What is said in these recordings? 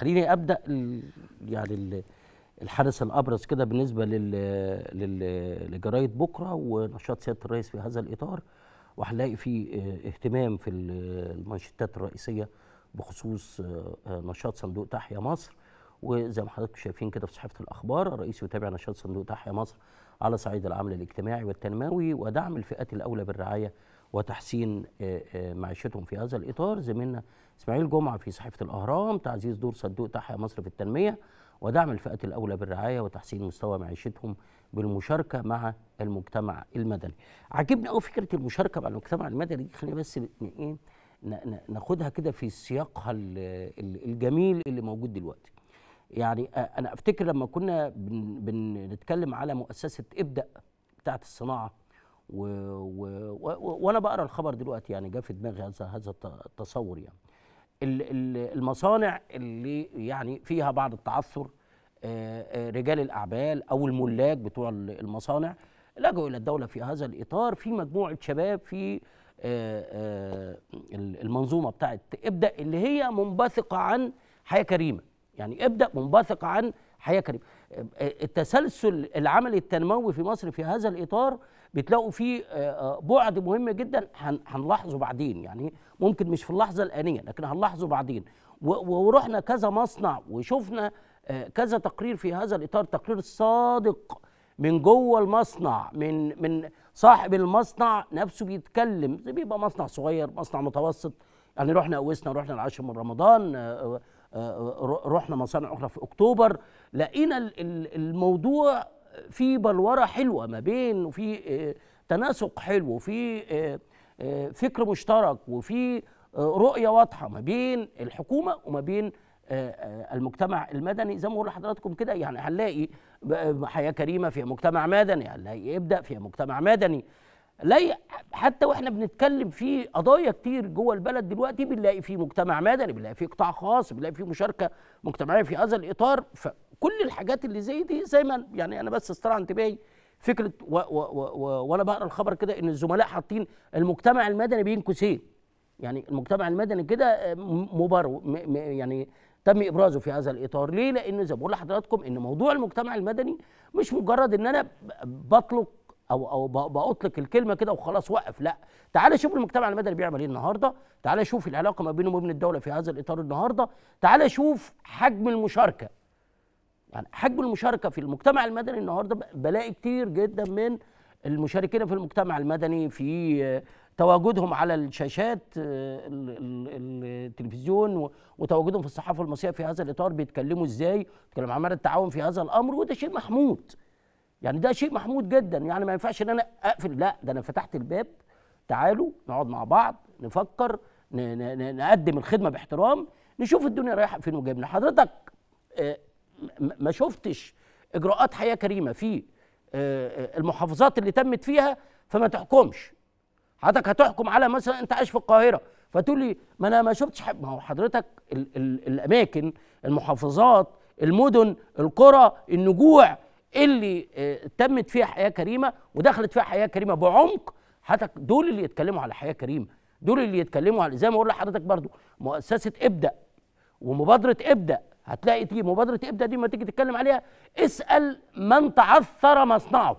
خليني ابدا يعني الحدث الابرز كده بالنسبه لجرايد بكره ونشاط سياده الرئيس في هذا الاطار وهنلاقي في آه، اهتمام في المانشيتات الرئيسيه بخصوص آه، آه، نشاط صندوق تحيا مصر وزي ما حضراتكم شايفين كده في صحيفه الاخبار الرئيس يتابع نشاط صندوق تحيا مصر على صعيد العمل الاجتماعي والتنموي ودعم الفئات الاولى بالرعايه وتحسين آه، آه، معيشتهم في هذا الإطار زميلنا إسماعيل جمعة في صحيفة الأهرام تعزيز دور صندوق تحيا مصر في التنمية ودعم الفئة الأولى بالرعاية وتحسين مستوى معيشتهم بالمشاركة مع المجتمع المدني عجبني قوي فكرة المشاركة مع المجتمع المدني خلينا بس إيه ناخدها كده في سياقها الجميل اللي موجود دلوقتي يعني آه، انا افتكر لما كنا بنتكلم على مؤسسه ابدا بتاعه الصناعه و... و... و... وانا بقرا الخبر دلوقتي يعني جه في دماغي هذا هذا التصور يعني المصانع اللي يعني فيها بعض التعثر آه، آه، رجال الاعمال او الملاك بتوع المصانع لجوا الى الدوله في هذا الاطار في مجموعه شباب في آه، المنظومه بتاعت ابدا اللي هي منبثقه عن حياه كريمه يعني ابدا منبثقه عن حياه كريمه التسلسل العمل التنموي في مصر في هذا الإطار بتلاقوا فيه آه، آه، بعد مهم جدا هنلاحظه بعدين يعني ممكن مش في اللحظة الآنية لكن هنلاحظه بعدين ورحنا كذا مصنع وشفنا آه، كذا تقرير في هذا الإطار تقرير صادق من جوه المصنع من من صاحب المصنع نفسه بيتكلم بيبقى مصنع صغير مصنع متوسط يعني رحنا قوسنا رحنا العاشر من رمضان رحنا مصانع اخرى في اكتوبر لقينا الموضوع في بلوره حلوه ما بين وفي آه، تناسق حلو وفي آه، آه، فكر مشترك وفي رؤيه واضحه ما بين الحكومه وما بين المجتمع المدني زي ما بقول لحضراتكم كده يعني هنلاقي حياه كريمه فيها مجتمع مدني هنلاقي ابدا فيها مجتمع مدني لاقي حتى واحنا بنتكلم في قضايا كتير جوه البلد دلوقتي بنلاقي في مجتمع مدني بنلاقي في قطاع خاص بنلاقي في مشاركه مجتمعيه في هذا الاطار كل الحاجات اللي زي دي زي ما يعني انا بس استرعى انتباهي فكره وانا بقرا الخبر كده ان الزملاء حاطين المجتمع المدني بين قوسين يعني المجتمع المدني كده آه، مبر يعني تم ابرازه في هذا الاطار ليه لان زي ما بقول لحضراتكم ان موضوع المجتمع المدني مش مجرد ان انا بطلق او او بأطلق الكلمه كده وخلاص وقف لا تعالى شوف المجتمع المدني بيعمل ايه النهارده تعالى شوف العلاقه ما بينه وما بين الدوله في هذا الاطار النهارده تعالى شوف حجم المشاركه يعني حجم المشاركه في المجتمع المدني النهارده بلاقي كتير جدا من المشاركين في المجتمع المدني في تواجدهم على الشاشات آه، التلفزيون وتواجدهم في الصحافه المصريه في هذا الاطار بيتكلموا ازاي؟ بيتكلموا عن التعاون في هذا الامر وده شيء محمود. يعني ده شيء محمود جدا يعني ما ينفعش ان انا اقفل لا ده انا فتحت الباب تعالوا نقعد مع بعض نفكر نقدم الخدمه باحترام نشوف الدنيا رايحه فين وجايه حضرتك آه، ما شفتش اجراءات حياه كريمه في آه، آه، المحافظات اللي تمت فيها فما تحكمش حضرتك هتحكم على مثلا انت عايش في القاهره فتقول لي ما انا ما شفتش ما هو حضرتك الـ الـ الاماكن المحافظات المدن القرى النجوع اللي آه، تمت فيها حياه كريمه ودخلت فيها حياه كريمه بعمق حضرتك دول اللي يتكلموا على حياه كريمه دول اللي يتكلموا على زي ما اقول لحضرتك برضو مؤسسه ابدا ومبادره ابدا هتلاقي تيجي مبادره ابدا دي ما تيجي تتكلم عليها اسال من تعثر مصنعه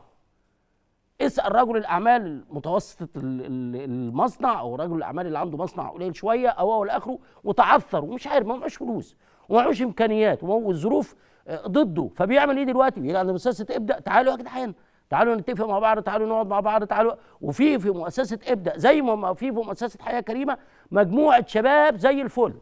اسال رجل الاعمال متوسط المصنع او رجل الاعمال اللي عنده مصنع قليل شويه او أو الآخر وتعثر ومش عارف ما معهوش فلوس ومعوش امكانيات والظروف آه، ضده فبيعمل ايه دلوقتي؟ بيجي عند مؤسسه ابدا تعالوا يا جدعان تعالوا نتفق مع بعض تعالوا نقعد مع بعض تعالوا وفي في مؤسسه ابدا زي ما في في مؤسسه حياه كريمه مجموعه شباب زي الفل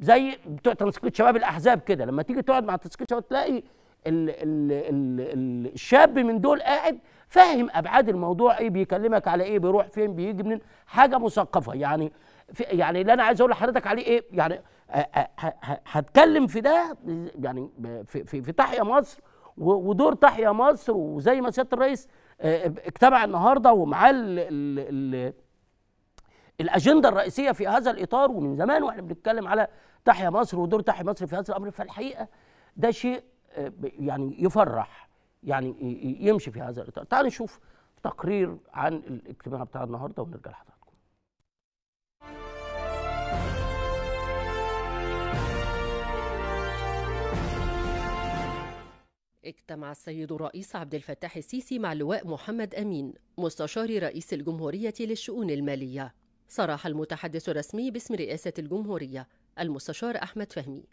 زي بتوع تنسيقية شباب الاحزاب كده لما تيجي تقعد مع تنسيقية شباب تلاقي الـ الـ الـ الشاب من دول قاعد فاهم ابعاد الموضوع ايه بيكلمك على ايه بيروح فين بيجي منين حاجه مثقفه يعني في يعني اللي انا عايز اقول لحضرتك عليه ايه يعني هتكلم في ده يعني في في, في تحيا مصر ودور تحيا مصر وزي ما سياده الرئيس آه، اجتمع النهارده ومعاه الاجنده الرئيسيه في هذا الاطار ومن زمان واحنا بنتكلم على تحيا مصر ودور تحيا مصر في هذا الامر فالحقيقه ده شيء آه، يعني يفرح يعني يمشي في هذا الاطار تعالوا نشوف تقرير عن الاجتماع بتاع النهارده ونرجع لحضراتكم اجتمع السيد الرئيس عبد الفتاح السيسي مع اللواء محمد امين مستشار رئيس الجمهوريه للشؤون الماليه صرح المتحدث الرسمي باسم رئاسة الجمهورية المستشار أحمد فهمي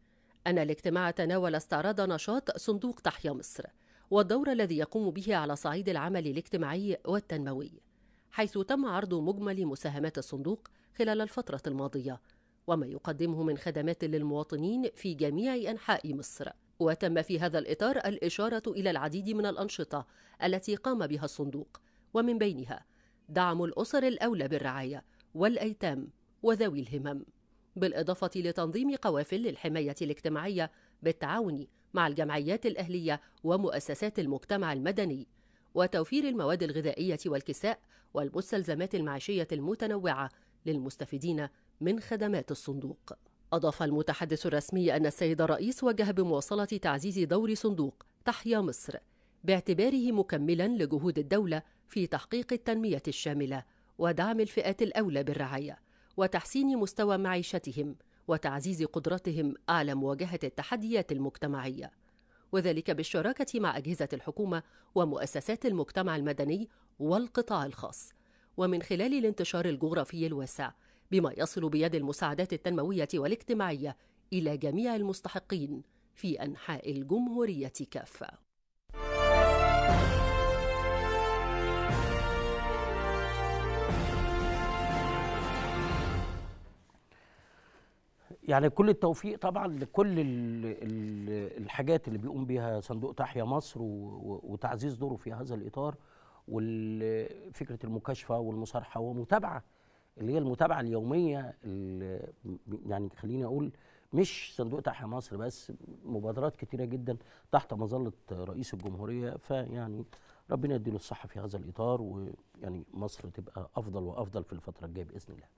أن الاجتماع تناول استعراض نشاط صندوق تحيا مصر والدور الذي يقوم به على صعيد العمل الاجتماعي والتنموي حيث تم عرض مجمل مساهمات الصندوق خلال الفترة الماضية وما يقدمه من خدمات للمواطنين في جميع أنحاء مصر وتم في هذا الإطار الإشارة إلى العديد من الأنشطة التي قام بها الصندوق ومن بينها دعم الأسر الأولى بالرعاية والأيتام وذوي الهمم بالإضافة لتنظيم قوافل للحماية الاجتماعية بالتعاون مع الجمعيات الأهلية ومؤسسات المجتمع المدني وتوفير المواد الغذائية والكساء والمستلزمات المعيشية المتنوعة للمستفيدين من خدمات الصندوق أضاف المتحدث الرسمي أن السيد الرئيس وجه بمواصلة تعزيز دور صندوق تحيا مصر باعتباره مكملا لجهود الدولة في تحقيق التنمية الشاملة ودعم الفئات الأولى بالرعاية وتحسين مستوى معيشتهم وتعزيز قدرتهم على مواجهة التحديات المجتمعية وذلك بالشراكة مع أجهزة الحكومة ومؤسسات المجتمع المدني والقطاع الخاص ومن خلال الانتشار الجغرافي الواسع بما يصل بيد المساعدات التنموية والاجتماعية إلى جميع المستحقين في أنحاء الجمهورية كافة يعني كل التوفيق طبعا لكل الحاجات اللي بيقوم بيها صندوق تحيا مصر وتعزيز دوره في هذا الاطار وفكره المكاشفه والمصارحه ومتابعه اللي هي المتابعه اليوميه يعني خليني اقول مش صندوق تحيا مصر بس مبادرات كتيره جدا تحت مظله رئيس الجمهوريه فيعني ربنا يديله الصحه في هذا الاطار ويعني مصر تبقى افضل وافضل في الفتره الجايه باذن الله